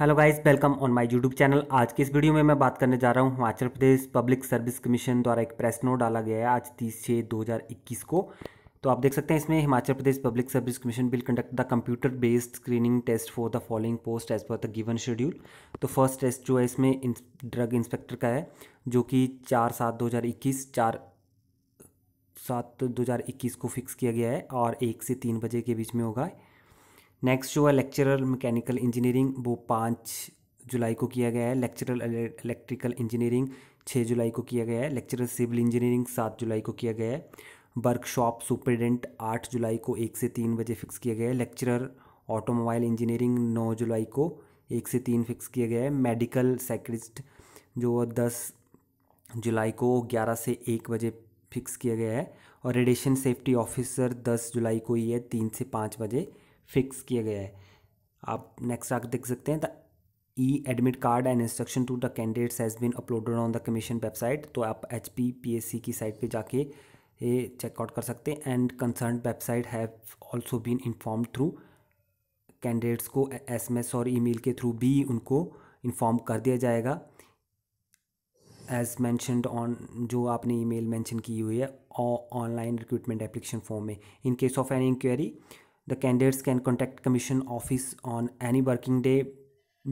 Hello guys welcome on my YouTube channel आज की इस वीडियो में मैं बात करने जा रहा हूँ Himachal Pradesh public service commission द्वारा एक प्रेस नोट डाला गया है आज तीस छः दो हज़ार इक्कीस को तो आप देख सकते हैं इसमें Himachal Pradesh public service commission will conduct the computer based screening test for the following post as per the given schedule तो फर्स्ट टेस्ट जो है इसमें ड्रग इंस्पेक्टर का है जो कि चार सात दो हज़ार इक्कीस चार सात दो हज़ार इक्कीस को फिक्स किया गया है और एक से तीन बजे के बीच में होगा नेक्स्ट जो है लेक्चरल मैकेनिकल इंजीनियरिंग वो पाँच जुलाई को किया गया है लेक्चरल इलेक्ट्रिकल इंजीनियरिंग छः जुलाई को किया गया है लेक्चरल सिविल इंजीनियरिंग सात जुलाई को किया गया है वर्कशॉप सुपरिटेंडेंट आठ जुलाई को एक से तीन बजे फिक्स किया गया है लेक्चरर ऑटोमोबाइल इंजीनियरिंग नौ जुलाई को एक से तीन फिक्स किया गया है मेडिकल साइकिलिस्ट जो दस जुलाई को ग्यारह से एक बजे फिक्स किया गया है और रेडिएशन सेफ्टी ऑफिसर दस जुलाई को ही है तीन से पाँच बजे फिक्स किया गया है आप नेक्स्ट आगे देख सकते हैं the e admit card and instruction to the candidates has been uploaded on the commission website तो आप H P P S C की साइट पे जाके ये चेकआउट कर सकते हैं and concern website have also been inform through candidates को एस एम एस और ई मेल के थ्रू भी उनको इन्फॉर्म कर दिया जाएगा एज मैंशनड ऑन जो आपने ई मेल मैंशन की हुई है ऑनलाइन रिक्रूटमेंट एप्लीकेशन फॉर्म में in case of an enquiry The candidates can contact Commission office on any working day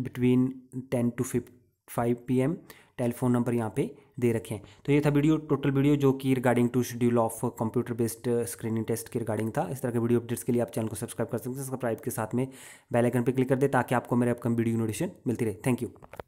between 10 to 5 pm. Telephone number यहाँ पे दे रखे हैं तो ये था वीडियो टोटल वीडियो जो कि regarding to schedule of computer based screening test के रिगार्डिंग था इस तरह के वीडियो अपडेट्स के लिए आप चैनल को सब्सक्राइब कर सकते हैं सब्सक्राइब के साथ में बेल आइकन पे क्लिक कर दे ताकि आपको मेरे अपकम वीडियो नोटिशन मिलती रहे थैंक यू